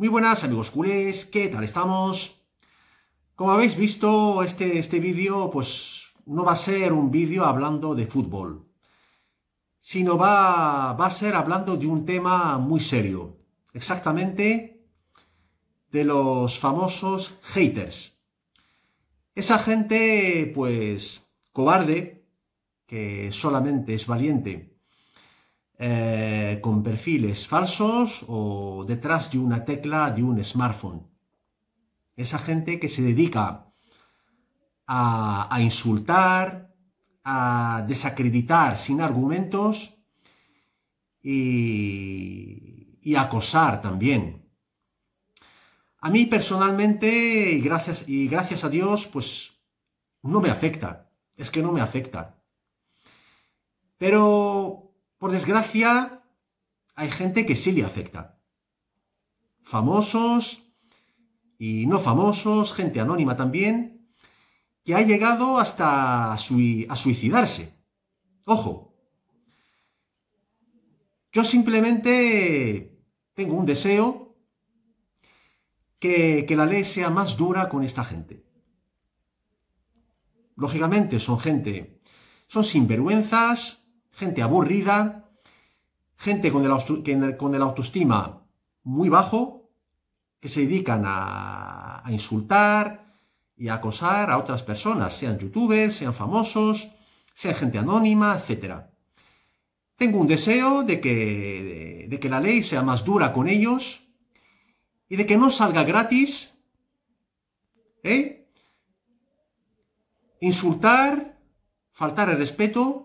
Muy buenas amigos culés, ¿qué tal estamos? Como habéis visto, este, este vídeo pues no va a ser un vídeo hablando de fútbol, sino va, va a ser hablando de un tema muy serio, exactamente de los famosos haters. Esa gente pues cobarde, que solamente es valiente eh, con perfiles falsos o detrás de una tecla de un smartphone. Esa gente que se dedica a, insultar, a desacreditar sin argumentos y, y acosar también. A mí personalmente, y gracias, y gracias a Dios, pues no me afecta. Es que no me afecta. Pero por desgracia, hay gente que sí le afecta. Famosos y no famosos, gente anónima también, que ha llegado hasta a, suicidarse. Ojo, yo simplemente tengo un deseo que, que la ley sea más dura con esta gente. Lógicamente son gente, son sinvergüenzas, gente aburrida, gente con el, autoestima muy bajo, que se dedican a, insultar y a acosar a otras personas, sean youtubers, sean famosos, sean gente anónima, etc. Tengo un deseo de que, de que la ley sea más dura con ellos y de que no salga gratis ¿eh? insultar, faltar el respeto